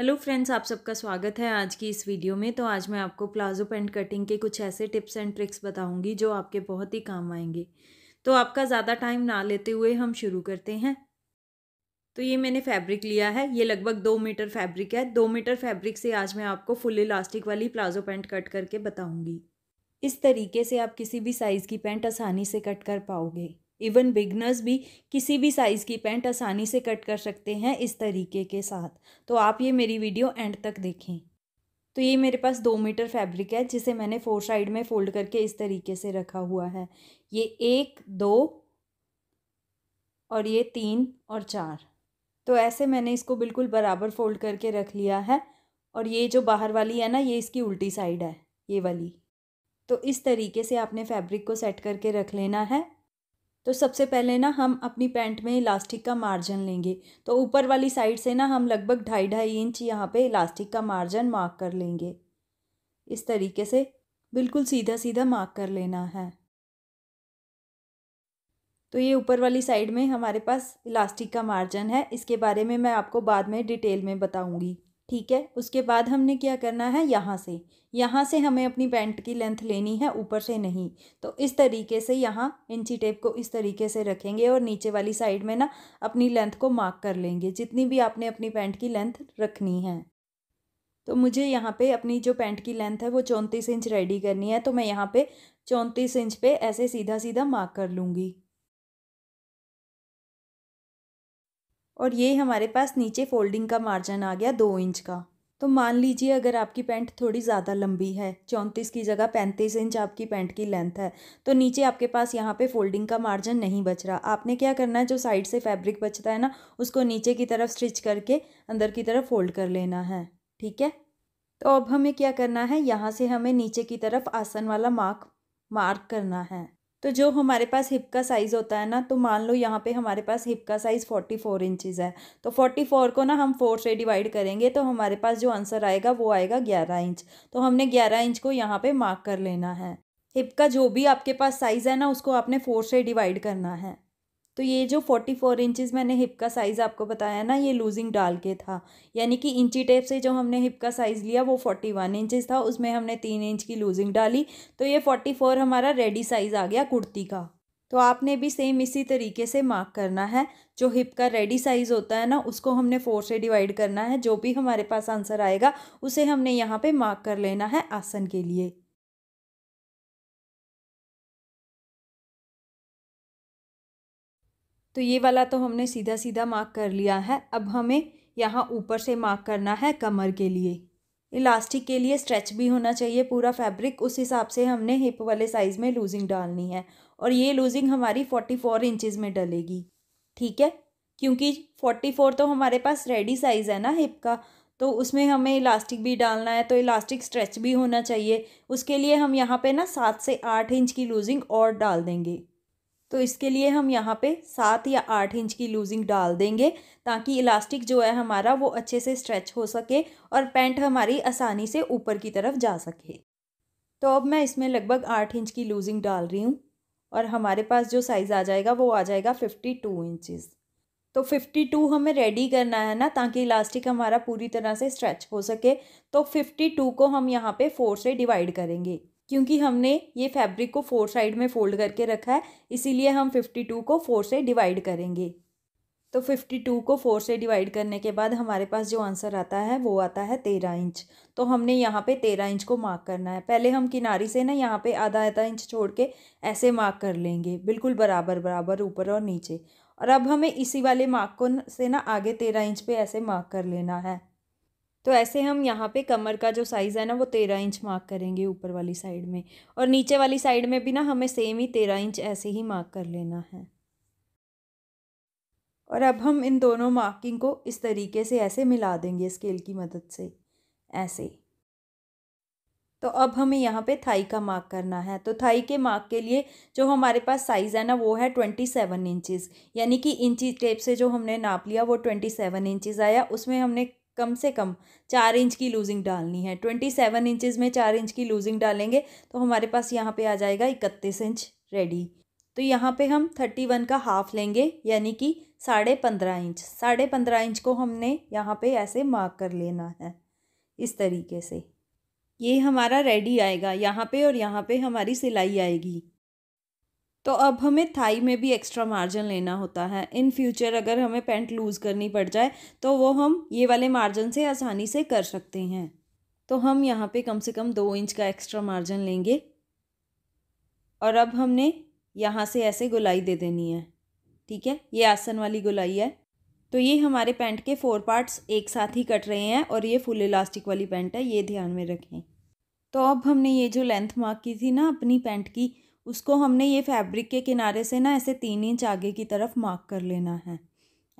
hello friends आप सबका स्वागत है आज की इस वीडियो में तो आज मैं आपको प्लाजो पेंट कटिंग के कुछ ऐसे टिप्स एंड ट्रिक्स बताऊंगी जो आपके बहुत ही काम आएंगे तो आपका ज़्यादा टाइम ना लेते हुए हम शुरू करते हैं तो ये मैंने फैब्रिक लिया है ये लगभग दो मीटर फैब्रिक है दो मीटर फैब्रिक से आज मैं आपको फुल इलास्टिक वाली प्लाजो पेंट कट करके बताऊँगी इस तरीके से आप किसी भी साइज़ की पेंट आसानी से कट कर पाओगे इवन बिगनर्स भी किसी भी साइज़ की पैंट आसानी से कट कर सकते हैं इस तरीके के साथ तो आप ये मेरी वीडियो एंड तक देखें तो ये मेरे पास दो मीटर फैब्रिक है जिसे मैंने फोर साइड में फ़ोल्ड करके इस तरीके से रखा हुआ है ये एक दो और ये तीन और चार तो ऐसे मैंने इसको बिल्कुल बराबर फोल्ड करके रख लिया है और ये जो बाहर वाली है ना ये इसकी उल्टी साइड है ये वाली तो इस तरीके से आपने फैब्रिक को सेट करके रख लेना है तो सबसे पहले ना हम अपनी पैंट में इलास्टिक का मार्जिन लेंगे तो ऊपर वाली साइड से ना हम लगभग ढाई ढाई इंच यहाँ पे इलास्टिक का मार्जिन मार्क कर लेंगे इस तरीके से बिल्कुल सीधा सीधा मार्क कर लेना है तो ये ऊपर वाली साइड में हमारे पास इलास्टिक का मार्जिन है इसके बारे में मैं आपको बाद में डिटेल में बताऊँगी ठीक है उसके बाद हमने क्या करना है यहाँ से यहाँ से हमें अपनी पैंट की लेंथ लेनी है ऊपर से नहीं तो इस तरीके से यहाँ इंची टेप को इस तरीके से रखेंगे और नीचे वाली साइड में ना अपनी लेंथ को मार्क कर लेंगे जितनी भी आपने अपनी पैंट की लेंथ रखनी है तो मुझे यहाँ पे अपनी जो पैंट की लेंथ है वो चौंतीस इंच रेडी करनी है तो मैं यहाँ पे चौंतीस इंच पे ऐसे सीधा सीधा मार्क कर लूँगी और ये हमारे पास नीचे फोल्डिंग का मार्जिन आ गया दो इंच का तो मान लीजिए अगर आपकी पैंट थोड़ी ज़्यादा लंबी है चौंतीस की जगह पैंतीस इंच आपकी पैंट की लेंथ है तो नीचे आपके पास यहाँ पे फोल्डिंग का मार्जिन नहीं बच रहा आपने क्या करना है जो साइड से फैब्रिक बचता है ना उसको नीचे की तरफ स्टिच करके अंदर की तरफ फोल्ड कर लेना है ठीक है तो अब हमें क्या करना है यहाँ से हमें नीचे की तरफ आसन वाला मार्क मार्क करना है तो जो हमारे पास हिप का साइज़ होता है ना तो मान लो यहाँ पे हमारे पास हिप का साइज़ फोर्टी फोर इंचज़ है तो फोर्टी फोर को ना हम फोर से डिवाइड करेंगे तो हमारे पास जो आंसर आएगा वो आएगा ग्यारह इंच तो हमने ग्यारह इंच को यहाँ पे मार्क कर लेना है हिप का जो भी आपके पास साइज़ है ना उसको आपने फोर से डिवाइड करना है तो ये जो फोर्टी फोर इंचज़ मैंने हिप का साइज़ आपको बताया ना ये लूजिंग डाल के था यानी कि इंची टेप से जो हमने हिप का साइज़ लिया वो फोर्टी वन इंचज़ था उसमें हमने तीन इंच की लूजिंग डाली तो ये फोर्टी फोर हमारा रेडी साइज़ आ गया कुर्ती का तो आपने भी सेम इसी तरीके से मार्क करना है जो हिप का रेडी साइज़ होता है ना उसको हमने फोर से डिवाइड करना है जो भी हमारे पास आंसर आएगा उसे हमने यहाँ पर मार्क कर लेना है आसन के लिए तो ये वाला तो हमने सीधा सीधा मार्क कर लिया है अब हमें यहाँ ऊपर से मार्क करना है कमर के लिए इलास्टिक के लिए स्ट्रेच भी होना चाहिए पूरा फैब्रिक उस हिसाब से हमने हिप वाले साइज़ में लूजिंग डालनी है और ये लूजिंग हमारी फोर्टी फोर इंचज़ में डलेगी ठीक है क्योंकि फोर्टी फोर तो हमारे पास रेडी साइज़ है ना हिप का तो उसमें हमें इलास्टिक भी डालना है तो इलास्टिक स्ट्रेच भी होना चाहिए उसके लिए हम यहाँ पर ना सात से आठ इंच की लूजिंग और डाल देंगे तो इसके लिए हम यहाँ पे सात या आठ इंच की लूजिंग डाल देंगे ताकि इलास्टिक जो है हमारा वो अच्छे से स्ट्रेच हो सके और पैंट हमारी आसानी से ऊपर की तरफ जा सके तो अब मैं इसमें लगभग आठ इंच की लूजिंग डाल रही हूँ और हमारे पास जो साइज़ आ जाएगा वो आ जाएगा फिफ्टी टू इंचज़ तो फिफ्टी टू हमें रेडी करना है ना ताकि इलास्टिक हमारा पूरी तरह से स्ट्रेच हो सके तो फिफ्टी टू को हम यहाँ पे फोर से डिवाइड करेंगे क्योंकि हमने ये फैब्रिक को फोर साइड में फ़ोल्ड करके रखा है इसीलिए हम फिफ्टी टू को फोर से डिवाइड करेंगे तो फिफ्टी टू को फोर से डिवाइड करने के बाद हमारे पास जो आंसर आता है वो आता है तेरह इंच तो हमने यहाँ पे तेरह इंच को मार्क करना है पहले हम किनारी से ना यहाँ पे आधा आधा इंच छोड़ के ऐसे मार्क कर लेंगे बिल्कुल बराबर बराबर ऊपर और नीचे और अब हमें इसी वाले मार्क को से ना आगे तेरह इंच पे ऐसे मार्क कर लेना है तो ऐसे हम यहाँ पे कमर का जो साइज़ है ना वो तेरह इंच मार्क करेंगे ऊपर वाली साइड में और नीचे वाली साइड में भी ना हमें सेम ही तेरह इंच ऐसे ही मार्क कर लेना है और अब हम इन दोनों मार्किंग को इस तरीके से ऐसे मिला देंगे स्केल की मदद से ऐसे तो अब हमें यहाँ पे थाई का मार्क करना है तो थाई के मार्क के लिए जो हमारे पास साइज़ है ना वो है ट्वेंटी सेवन इंचज़ यानी कि इंची टेप से जो हमने नाप लिया वो ट्वेंटी सेवन इंचज़ आया उसमें हमने कम से कम चार इंच की लूजिंग डालनी है ट्वेंटी सेवन इंचज़ में चार इंच की लूजिंग डालेंगे तो हमारे पास यहाँ पे आ जाएगा इकतीस इंच रेडी तो यहाँ पे हम थर्टी वन का हाफ लेंगे यानी कि साढ़े पंद्रह इंच साढ़े पंद्रह इंच को हमने यहाँ पे ऐसे मार्क कर लेना है इस तरीके से ये हमारा रेडी आएगा यहाँ पे और यहाँ पे हमारी सिलाई आएगी तो अब हमें थाई में भी एक्स्ट्रा मार्जिन लेना होता है इन फ्यूचर अगर हमें पैंट लूज़ करनी पड़ जाए तो वो हम ये वाले मार्जिन से आसानी से कर सकते हैं तो हम यहाँ पे कम से कम दो इंच का एक्स्ट्रा मार्जिन लेंगे और अब हमने यहाँ से ऐसे गुलाई दे देनी है ठीक है ये आसन वाली गुलाई है तो ये हमारे पैंट के फोर पार्ट्स एक साथ ही कट रहे हैं और ये फुल इलास्टिक वाली पैंट है ये ध्यान में रखें तो अब हमने ये जो लेंथ मार्क की थी ना अपनी पैंट की उसको हमने ये फैब्रिक के किनारे से ना ऐसे तीन इंच आगे की तरफ मार्क कर लेना है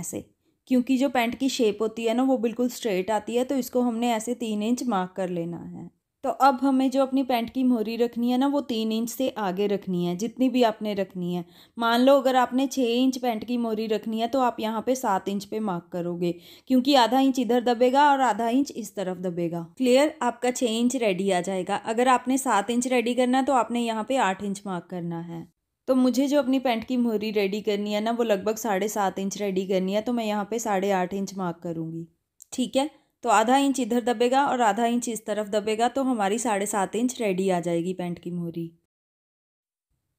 ऐसे क्योंकि जो पैंट की शेप होती है ना वो बिल्कुल स्ट्रेट आती है तो इसको हमने ऐसे तीन इंच मार्क कर लेना है तो अब हमें जो अपनी पैंट की मोहरी रखनी है ना वो तीन इंच से आगे रखनी है जितनी भी आपने रखनी है मान लो अगर आपने छः इंच पैंट की मोहरी रखनी है तो आप यहाँ पे सात इंच पे मार्क करोगे क्योंकि आधा इंच इधर दबेगा और आधा इंच इस तरफ दबेगा क्लियर आपका छः इंच रेडी आ जाएगा अगर आपने सात इंच रेडी करना है तो आपने यहाँ पर आठ इंच मार्क करना है तो मुझे जो अपनी पैंट की मोहरी रेडी करनी है ना वो लगभग साढ़े सात इंच रेडी करनी है तो मैं यहाँ पर साढ़े आठ इंच मार्क करूँगी ठीक है तो आधा इंच इधर दबेगा और आधा इंच इस तरफ दबेगा तो हमारी साढ़े सात इंच रेडी आ जाएगी पैंट की मोहरी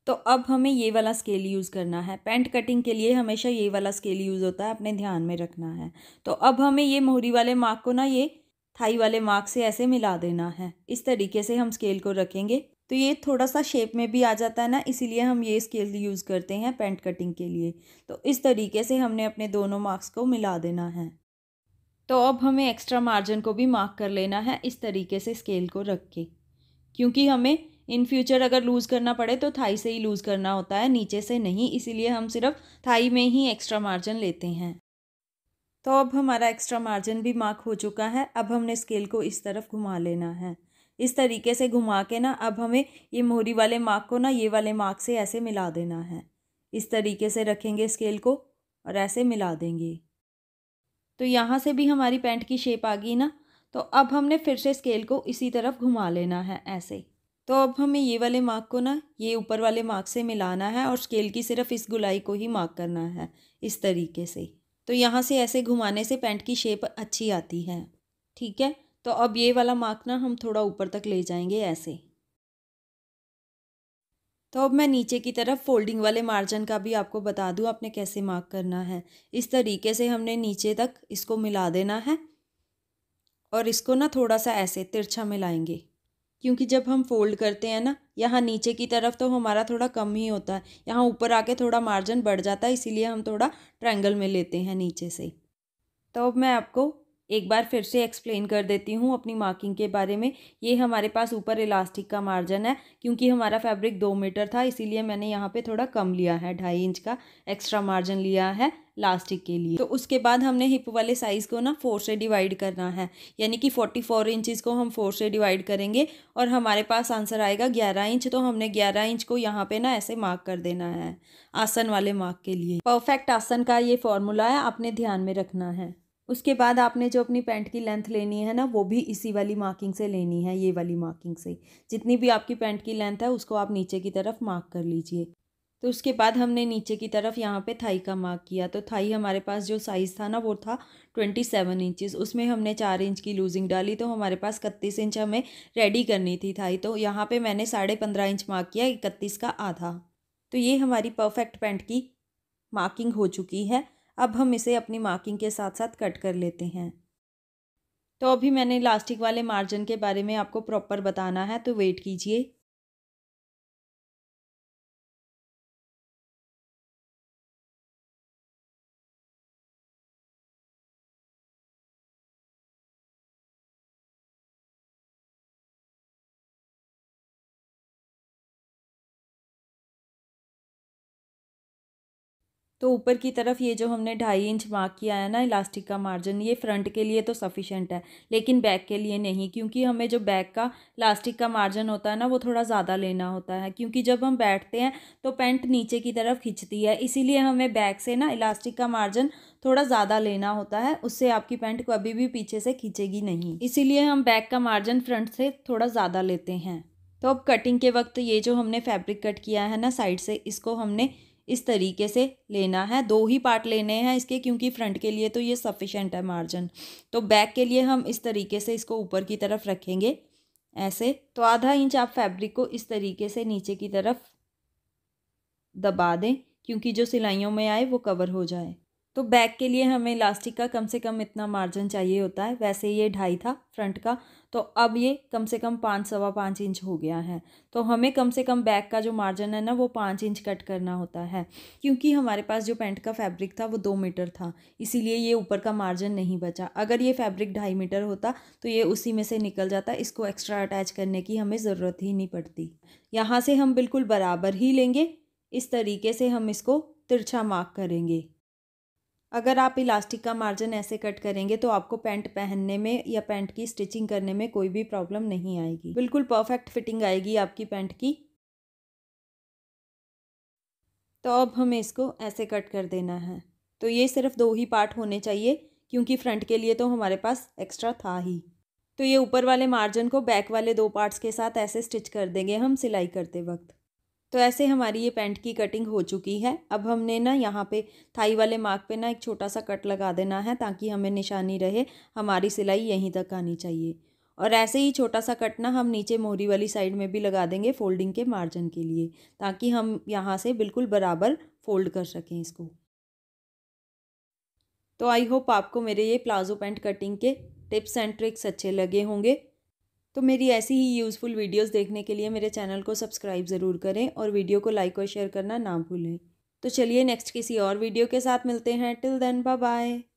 तो अब हमें ये वाला स्केल यूज़ करना है पैंट कटिंग के लिए हमेशा ये वाला स्केल यूज़ होता है अपने ध्यान में रखना है तो अब हमें ये मोहरी वाले मार्क को ना ये थाई वाले मार्क से ऐसे मिला देना है इस तरीके से हम स्केल को रखेंगे तो ये थोड़ा सा शेप में भी आ जाता है ना इसीलिए हम ये स्केल यूज़ करते हैं पैंट कटिंग के लिए तो इस तरीके से हमने अपने दोनों मार्क्स को मिला देना है तो अब हमें एक्स्ट्रा मार्जिन को भी मार्क कर लेना है इस तरीके से स्केल को रख के क्योंकि हमें इन फ्यूचर अगर लूज़ करना पड़े तो थाई से ही लूज़ करना होता है नीचे से नहीं इसीलिए हम सिर्फ थाई में ही एक्स्ट्रा मार्जिन लेते हैं तो अब हमारा एक्स्ट्रा मार्जिन भी मार्क हो चुका है अब हमने स्केल को इस तरफ घुमा लेना है इस तरीके से घुमा के ना अब हमें ये मोहरी वाले मार्क को ना ये वाले मार्क से ऐसे मिला देना है इस तरीके से रखेंगे स्केल को और ऐसे मिला देंगे तो यहाँ से भी हमारी पैंट की शेप आ गई ना तो अब हमने फिर से स्केल को इसी तरफ घुमा लेना है ऐसे तो अब हमें ये वाले मार्क को ना ये ऊपर वाले मार्क से मिलाना है और स्केल की सिर्फ इस गुलाई को ही मार्क करना है इस तरीके से तो यहाँ से ऐसे घुमाने से पैंट की शेप अच्छी आती है ठीक है तो अब ये वाला मार्क ना हम थोड़ा ऊपर तक ले जाएंगे ऐसे तो अब मैं नीचे की तरफ फोल्डिंग वाले मार्जिन का भी आपको बता दूँ आपने कैसे मार्क करना है इस तरीके से हमने नीचे तक इसको मिला देना है और इसको ना थोड़ा सा ऐसे तिरछा मिलाएंगे क्योंकि जब हम फोल्ड करते हैं ना यहाँ नीचे की तरफ तो हमारा थोड़ा कम ही होता है यहाँ ऊपर आके थोड़ा मार्जिन बढ़ जाता है इसीलिए हम थोड़ा ट्रायंगल में लेते हैं नीचे से तो अब मैं आपको एक बार फिर से एक्सप्लेन कर देती हूँ अपनी मार्किंग के बारे में ये हमारे पास ऊपर इलास्टिक का मार्जिन है क्योंकि हमारा फैब्रिक दो मीटर था इसीलिए मैंने यहाँ पे थोड़ा कम लिया है ढाई इंच का एक्स्ट्रा मार्जिन लिया है लास्टिक के लिए तो उसके बाद हमने हिप वाले साइज़ को ना फोर से डिवाइड करना है यानी कि फोर्टी फोर इंचज़ को हम फोर से डिवाइड करेंगे और हमारे पास आंसर आएगा ग्यारह इंच तो हमने ग्यारह इंच को यहाँ पे ना ऐसे मार्क कर देना है आसन वाले मार्क के लिए परफेक्ट आसन का ये फॉर्मूला है आपने ध्यान में रखना है उसके बाद आपने जो अपनी पैंट की लेंथ लेनी है ना वो भी इसी वाली मार्किंग से लेनी है ये वाली मार्किंग से जितनी भी आपकी पैंट की लेंथ है उसको आप नीचे की तरफ मार्क कर लीजिए तो उसके बाद हमने नीचे की तरफ यहाँ पे थाई का मार्क किया तो थाई हमारे पास जो साइज़ था ना वो था ट्वेंटी सेवन इंचज़ उसमें हमने चार इंच की लूजिंग डाली तो हमारे पास इकतीस इंच हमें रेडी करनी थी थाई तो यहाँ पे मैंने साढ़े पंद्रह इंच मार्क किया इकतीस का आधा तो ये हमारी परफेक्ट पैंट की मार्किंग हो चुकी है अब हम इसे अपनी मार्किंग के साथ साथ कट कर लेते हैं तो अभी मैंने इलास्टिक वाले मार्जिन के बारे में आपको प्रॉपर बताना है तो वेट कीजिए तो ऊपर की तरफ ये जो हमने ढाई इंच मार्क किया है ना इलास्टिक का मार्जिन ये फ्रंट के लिए तो सफिशेंट है लेकिन बैक के लिए नहीं क्योंकि हमें जो बैक का इलास्टिक का मार्जिन होता है ना वो थोड़ा ज़्यादा लेना होता है क्योंकि जब हम बैठते हैं तो पैंट नीचे की तरफ खिंचती है इसीलिए हमें बैक से ना इलास्टिक का मार्जिन थोड़ा ज़्यादा लेना होता है उससे आपकी पैंट कभी भी पीछे से खींचेगी नहीं इसीलिए हम बैक का मार्जिन फ्रंट से थोड़ा ज़्यादा लेते हैं तो अब कटिंग के वक्त ये जो हमने फैब्रिक कट किया है ना साइड से इसको हमने इस तरीके से लेना है दो ही पार्ट लेने हैं इसके क्योंकि फ्रंट के लिए तो ये सफिशेंट है मार्जिन तो बैक के लिए हम इस तरीके से इसको ऊपर की तरफ रखेंगे ऐसे तो आधा इंच आप फैब्रिक को इस तरीके से नीचे की तरफ दबा दें क्योंकि जो सिलाइयों में आए वो कवर हो जाए तो बैक के लिए हमें इलास्टिक का कम से कम इतना मार्जिन चाहिए होता है वैसे ये ढाई था फ्रंट का तो अब ये कम से कम पाँच सवा पाँच इंच हो गया है तो हमें कम से कम बैक का जो मार्जिन है ना वो पाँच इंच कट करना होता है क्योंकि हमारे पास जो पैंट का फैब्रिक था वो दो मीटर था इसीलिए ये ऊपर का मार्जिन नहीं बचा अगर ये फैब्रिक ढाई मीटर होता तो ये उसी में से निकल जाता इसको एक्स्ट्रा अटैच करने की हमें ज़रूरत ही नहीं पड़ती यहाँ से हम बिल्कुल बराबर ही लेंगे इस तरीके से हम इसको तिरछा मार्क करेंगे अगर आप इलास्टिक का मार्जिन ऐसे कट करेंगे तो आपको पैंट पहनने में या पैंट की स्टिचिंग करने में कोई भी प्रॉब्लम नहीं आएगी बिल्कुल परफेक्ट फिटिंग आएगी आपकी पैंट की तो अब हमें इसको ऐसे कट कर देना है तो ये सिर्फ दो ही पार्ट होने चाहिए क्योंकि फ्रंट के लिए तो हमारे पास एक्स्ट्रा था ही तो ये ऊपर वाले मार्जिन को बैक वाले दो पार्ट्स के साथ ऐसे स्टिच कर देंगे हम सिलाई करते वक्त तो ऐसे हमारी ये पैंट की कटिंग हो चुकी है अब हमने ना यहाँ पे थाई वाले मार्क पे ना एक छोटा सा कट लगा देना है ताकि हमें निशानी रहे हमारी सिलाई यहीं तक आनी चाहिए और ऐसे ही छोटा सा कट ना हम नीचे मोहरी वाली साइड में भी लगा देंगे फोल्डिंग के मार्जिन के लिए ताकि हम यहाँ से बिल्कुल बराबर फोल्ड कर सकें इसको तो आई होप आपको मेरे ये प्लाजो पैंट कटिंग के टिप्स एंड ट्रिक्स अच्छे लगे होंगे तो मेरी ऐसी ही यूज़फुल वीडियोस देखने के लिए मेरे चैनल को सब्सक्राइब ज़रूर करें और वीडियो को लाइक और शेयर करना ना भूलें तो चलिए नेक्स्ट किसी और वीडियो के साथ मिलते हैं टिल देन बाय बाय